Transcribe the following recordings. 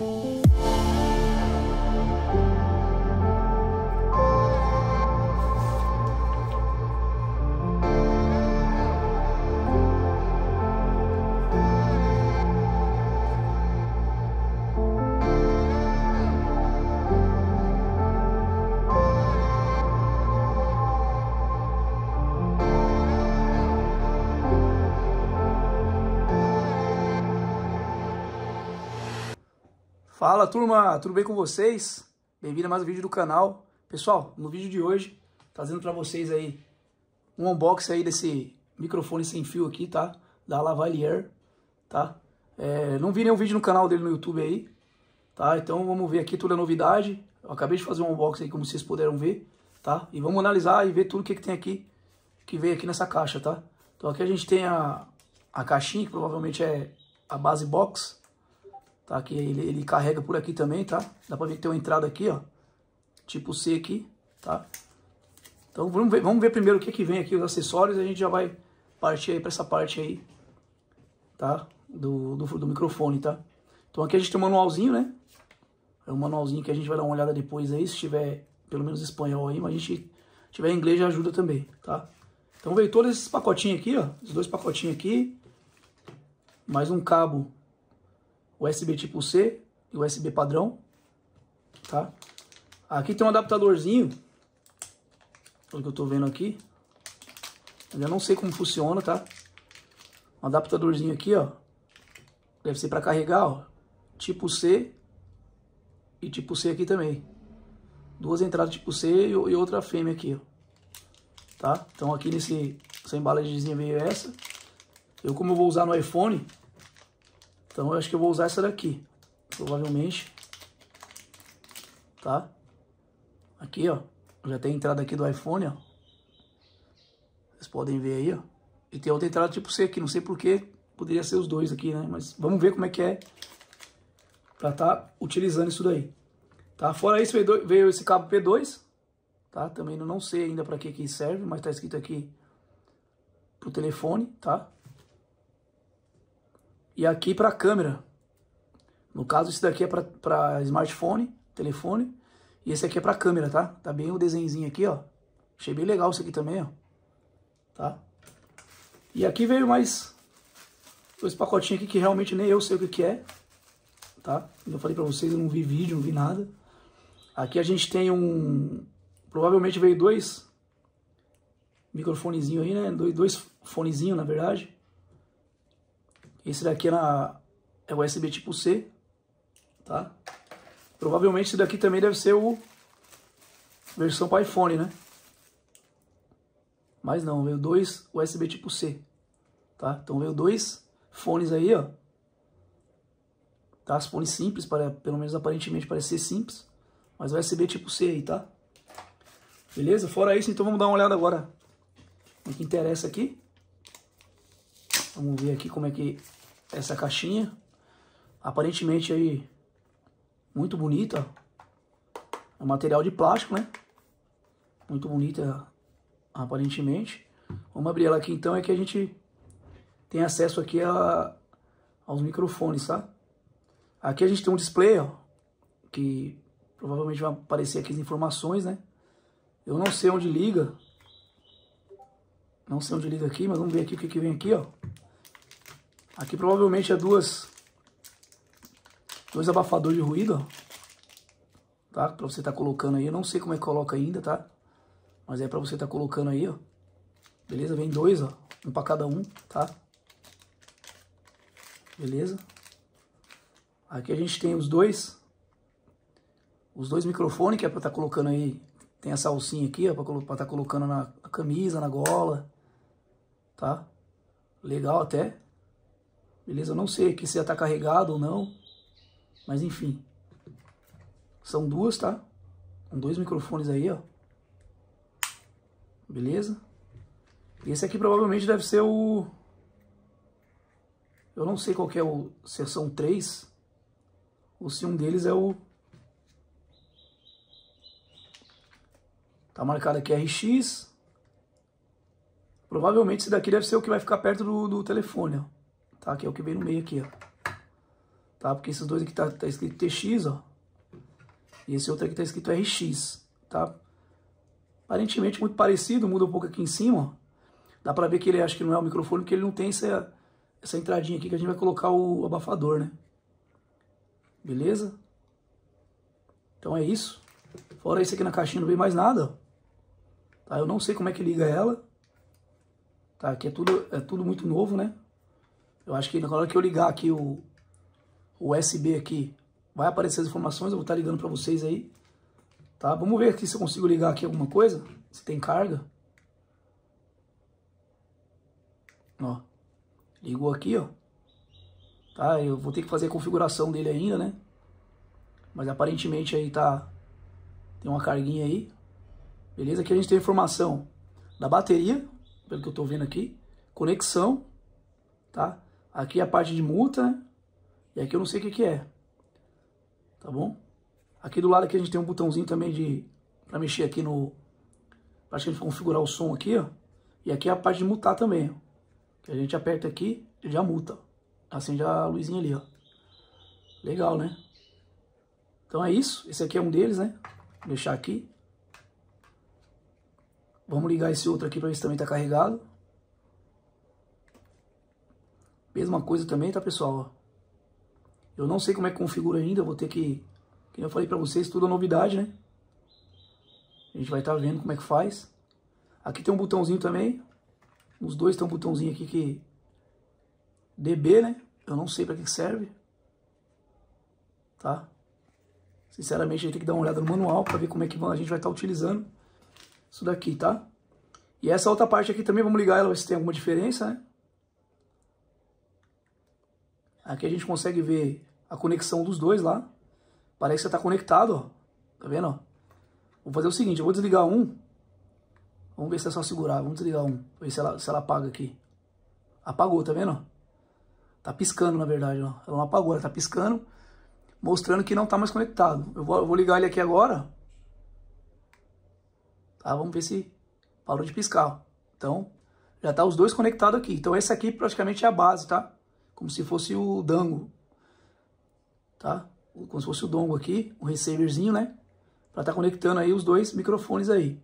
you Fala turma, tudo bem com vocês? Bem-vindo a mais um vídeo do canal. Pessoal, no vídeo de hoje, trazendo para vocês aí um unboxing aí desse microfone sem fio aqui, tá? Da Lavalier, tá? É, não vi nenhum vídeo no canal dele no YouTube aí, tá? Então vamos ver aqui toda a novidade. Eu acabei de fazer um unboxing aí, como vocês puderam ver, tá? E vamos analisar e ver tudo o que, que tem aqui, que veio aqui nessa caixa, tá? Então aqui a gente tem a, a caixinha, que provavelmente é a base box, tá? Aqui ele, ele carrega por aqui também, tá? Dá pra ver que tem uma entrada aqui, ó, tipo C aqui, tá? Então vamos ver, vamos ver primeiro o que que vem aqui, os acessórios, a gente já vai partir aí pra essa parte aí, tá? Do, do, do microfone, tá? Então aqui a gente tem um manualzinho, né? É um manualzinho que a gente vai dar uma olhada depois aí, se tiver pelo menos espanhol aí, mas a gente tiver inglês já ajuda também, tá? Então veio todos esses pacotinhos aqui, ó, os dois pacotinhos aqui, mais um cabo USB tipo C e USB padrão, tá? Aqui tem um adaptadorzinho, pelo que eu tô vendo aqui. Eu não sei como funciona, tá? Um adaptadorzinho aqui, ó. Deve ser para carregar, ó. Tipo C e tipo C aqui também. Duas entradas tipo C e outra fêmea aqui, ó. Tá? Então aqui nesse, essa embalagemzinha veio essa. Eu, como eu vou usar no iPhone, então eu acho que eu vou usar essa daqui, provavelmente, tá? Aqui, ó, já tem a entrada aqui do iPhone, ó. Vocês podem ver aí, ó. E tem outra entrada tipo C aqui, não sei porquê, poderia ser os dois aqui, né? Mas vamos ver como é que é pra tá utilizando isso daí. Tá? Fora isso, veio esse cabo P2, tá? Também não sei ainda para que que serve, mas tá escrito aqui pro telefone, tá? e aqui para a câmera. No caso, esse daqui é para smartphone, telefone, e esse aqui é para câmera, tá? Tá bem o desenhozinho aqui, ó. Achei bem legal isso aqui também, ó. Tá? E aqui veio mais dois pacotinhos aqui que realmente nem eu sei o que, que é, tá? Como eu falei para vocês, eu não vi vídeo, não vi nada. Aqui a gente tem um... Provavelmente veio dois microfonezinho aí, né? Dois, dois fonezinho na verdade. Esse daqui é, na, é USB tipo C, tá? Provavelmente esse daqui também deve ser o versão para iPhone, né? Mas não, veio dois USB tipo C, tá? Então veio dois fones aí, ó. Tá? Os fones simples, para, pelo menos aparentemente parece ser simples. Mas USB tipo C aí, tá? Beleza? Fora isso, então vamos dar uma olhada agora no que interessa aqui. Vamos ver aqui como é que é essa caixinha. Aparentemente aí muito bonita. É um material de plástico, né? Muito bonita aparentemente. Vamos abrir ela aqui então, é que a gente tem acesso aqui a, aos microfones, tá? Aqui a gente tem um display, ó, que provavelmente vai aparecer aqui as informações, né? Eu não sei onde liga. Não sei onde liga aqui, mas vamos ver aqui o que, que vem aqui, ó. Aqui provavelmente é duas... Dois abafadores de ruído, ó. Tá? Pra você tá colocando aí. Eu não sei como é que coloca ainda, tá? Mas é pra você tá colocando aí, ó. Beleza? Vem dois, ó. Um pra cada um, tá? Beleza? Aqui a gente tem os dois... Os dois microfones que é pra estar tá colocando aí. Tem a salsinha aqui, ó. Pra estar tá colocando na camisa, na gola. Tá? Legal até. Beleza? Eu não sei aqui se já está carregado ou não. Mas enfim. São duas, tá? São dois microfones aí, ó. Beleza? Esse aqui provavelmente deve ser o... Eu não sei qual é o... Se é são três. Ou se um deles é o... Tá marcado aqui RX. Provavelmente esse daqui deve ser o que vai ficar perto do, do telefone, ó tá? Que é o que vem no meio aqui, ó. Tá? Porque esses dois aqui tá, tá escrito TX, ó. E esse outro aqui tá escrito RX, tá? Aparentemente muito parecido, muda um pouco aqui em cima, ó. Dá pra ver que ele acho que não é o microfone, porque ele não tem essa, essa entradinha aqui que a gente vai colocar o abafador, né? Beleza? Então é isso. Fora isso aqui na caixinha não vem mais nada, ó. Tá? Eu não sei como é que liga ela. Tá? Aqui é tudo, é tudo muito novo, né? Eu acho que na hora que eu ligar aqui o, o USB aqui, vai aparecer as informações, eu vou estar ligando para vocês aí. Tá? Vamos ver aqui se eu consigo ligar aqui alguma coisa, se tem carga. Ó, ligou aqui, ó. Tá, eu vou ter que fazer a configuração dele ainda, né? Mas aparentemente aí tá... Tem uma carguinha aí. Beleza? Aqui a gente tem informação da bateria, pelo que eu tô vendo aqui. Conexão, tá? Aqui é a parte de multa, né? E aqui eu não sei o que, que é. Tá bom? Aqui do lado aqui a gente tem um botãozinho também de para mexer aqui no gente configurar o som aqui, ó. E aqui é a parte de mutar também, ó. Que a gente aperta aqui e já muta. Acende a luzinha ali, ó. Legal, né? Então é isso. Esse aqui é um deles, né? Vou deixar aqui. Vamos ligar esse outro aqui para ver se também está carregado. Mesma coisa também, tá, pessoal? Eu não sei como é que configura ainda, vou ter que... Como eu falei pra vocês, tudo é novidade, né? A gente vai estar tá vendo como é que faz. Aqui tem um botãozinho também. Os dois tem um botãozinho aqui que... DB, né? Eu não sei pra que serve. Tá? Sinceramente, a gente tem que dar uma olhada no manual pra ver como é que a gente vai estar tá utilizando isso daqui, tá? E essa outra parte aqui também, vamos ligar ela, ver se tem alguma diferença, né? Aqui a gente consegue ver a conexão dos dois lá. Parece que você está conectado, ó. Tá vendo, ó? Vou fazer o seguinte, eu vou desligar um. Vamos ver se é só segurar. Vamos desligar um. Ver se ela, se ela apaga aqui. Apagou, tá vendo? Tá piscando, na verdade, ó. Ela não apagou, ela tá piscando. Mostrando que não tá mais conectado. Eu vou, eu vou ligar ele aqui agora. Tá, vamos ver se parou de piscar, ó. Então, já tá os dois conectados aqui. Então, essa aqui praticamente é a base, tá? como se fosse o dango, tá? Como se fosse o dongo aqui, um receiverzinho, né? Para estar tá conectando aí os dois microfones aí.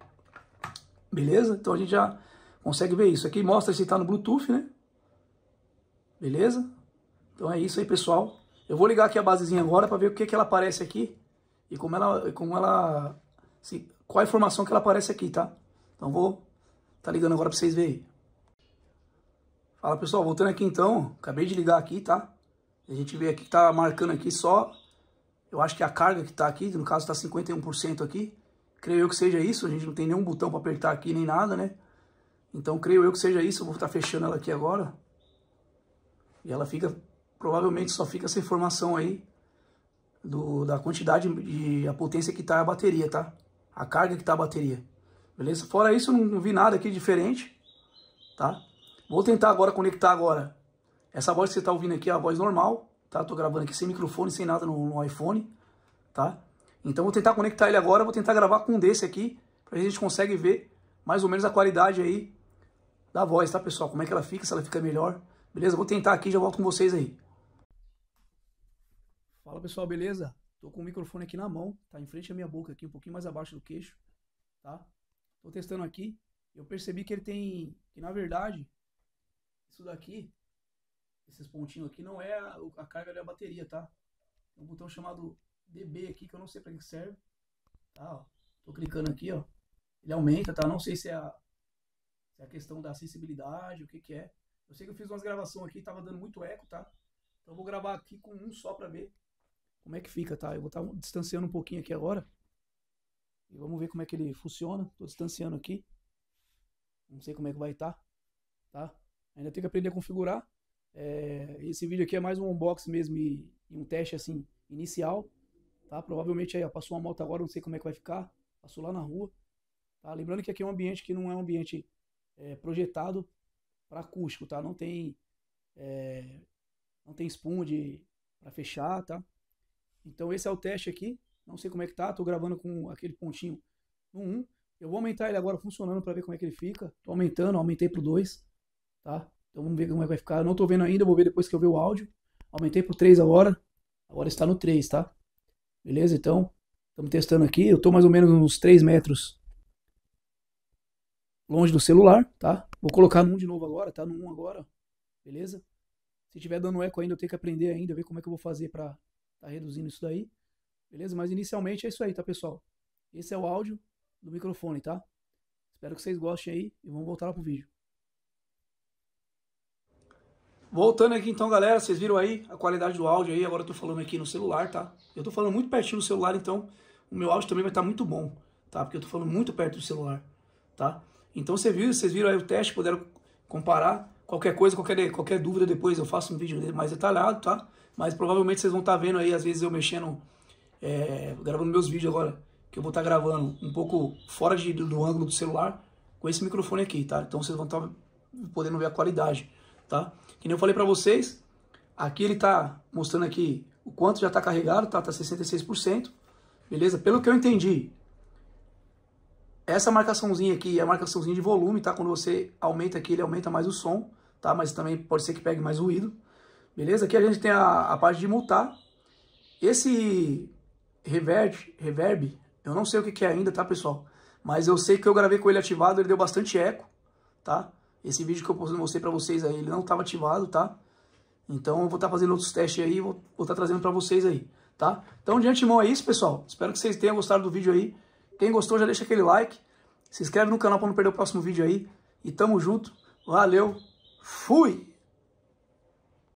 Beleza? Então a gente já consegue ver isso. Aqui mostra se está no Bluetooth, né? Beleza? Então é isso aí, pessoal. Eu vou ligar aqui a basezinha agora para ver o que, que ela aparece aqui e como ela, como ela, se, qual a informação que ela aparece aqui, tá? Então vou tá ligando agora para vocês verem. Fala pessoal, voltando aqui então, acabei de ligar aqui, tá? A gente vê aqui que tá marcando aqui só, eu acho que a carga que tá aqui, no caso tá 51% aqui, creio eu que seja isso, a gente não tem nenhum botão para apertar aqui nem nada, né? Então creio eu que seja isso, eu vou estar tá fechando ela aqui agora. E ela fica, provavelmente só fica essa informação aí do, da quantidade de a potência que tá a bateria, tá? A carga que tá a bateria, beleza? Fora isso, eu não, não vi nada aqui diferente, Tá? Vou tentar agora conectar agora. Essa voz que você está ouvindo aqui é a voz normal, tá? Tô gravando aqui sem microfone, sem nada no, no iPhone, tá? Então vou tentar conectar ele agora, vou tentar gravar com um desse aqui, a gente consegue ver mais ou menos a qualidade aí da voz, tá, pessoal? Como é que ela fica, se ela fica melhor. Beleza? Vou tentar aqui, já volto com vocês aí. Fala, pessoal, beleza? Tô com o microfone aqui na mão, tá em frente à minha boca aqui, um pouquinho mais abaixo do queixo, tá? Tô testando aqui. Eu percebi que ele tem, que na verdade, isso daqui, esses pontinhos aqui, não é a, a carga da bateria, tá? Tem um botão chamado DB aqui, que eu não sei para que serve. Tá, ó. Tô clicando aqui, ó. Ele aumenta, tá? Não sei se é a, se é a questão da sensibilidade, o que que é. Eu sei que eu fiz umas gravações aqui, tava dando muito eco, tá? Então eu vou gravar aqui com um só para ver como é que fica, tá? Eu vou estar tá distanciando um pouquinho aqui agora. E vamos ver como é que ele funciona. Tô distanciando aqui. Não sei como é que vai estar, tá? tá? Ainda tenho que aprender a configurar. É, esse vídeo aqui é mais um unboxing mesmo e, e um teste assim inicial, tá? Provavelmente aí ó, passou uma moto agora, não sei como é que vai ficar, passou lá na rua, tá? Lembrando que aqui é um ambiente que não é um ambiente é, projetado para acústico, tá? Não tem é, não tem espuma para fechar, tá? Então esse é o teste aqui, não sei como é que tá, tô gravando com aquele pontinho no 1. Eu vou aumentar ele agora funcionando para ver como é que ele fica. Tô aumentando, aumentei pro 2 tá? Então vamos ver como é que vai ficar. Eu não tô vendo ainda, vou ver depois que eu ver o áudio. Aumentei pro 3 agora. Agora está no 3, tá? Beleza? Então, estamos testando aqui. Eu tô mais ou menos uns 3 metros longe do celular, tá? Vou colocar no 1 de novo agora, tá? No 1 agora, beleza? Se tiver dando eco ainda, eu tenho que aprender ainda, ver como é que eu vou fazer para tá reduzindo isso daí. Beleza? Mas inicialmente é isso aí, tá, pessoal? Esse é o áudio do microfone, tá? Espero que vocês gostem aí e vamos voltar lá pro vídeo. Voltando aqui então, galera, vocês viram aí a qualidade do áudio aí, agora eu tô falando aqui no celular, tá? Eu tô falando muito pertinho do celular, então o meu áudio também vai estar tá muito bom, tá? Porque eu tô falando muito perto do celular, tá? Então vocês viram, vocês viram aí o teste, puderam comparar. Qualquer coisa, qualquer, qualquer dúvida depois eu faço um vídeo mais detalhado, tá? Mas provavelmente vocês vão estar tá vendo aí, às vezes eu mexendo, é, gravando meus vídeos agora, que eu vou estar tá gravando um pouco fora de, do, do, ângulo do celular, com esse microfone aqui, tá? Então vocês vão estar tá podendo ver a qualidade tá? Que nem eu falei para vocês, aqui ele está mostrando aqui o quanto já está carregado, tá? Tá 66%, beleza? Pelo que eu entendi, essa marcaçãozinha aqui é a marcaçãozinha de volume, tá? Quando você aumenta aqui, ele aumenta mais o som, tá? Mas também pode ser que pegue mais ruído, beleza? Aqui a gente tem a, a parte de multar. Esse reverb, reverb, eu não sei o que, que é ainda, tá, pessoal? Mas eu sei que eu gravei com ele ativado, ele deu bastante eco, tá? Esse vídeo que eu mostrei pra vocês aí, ele não estava ativado, tá? Então eu vou estar tá fazendo outros testes aí, vou estar tá trazendo pra vocês aí, tá? Então de antemão é isso, pessoal. Espero que vocês tenham gostado do vídeo aí. Quem gostou já deixa aquele like. Se inscreve no canal para não perder o próximo vídeo aí. E tamo junto. Valeu. Fui!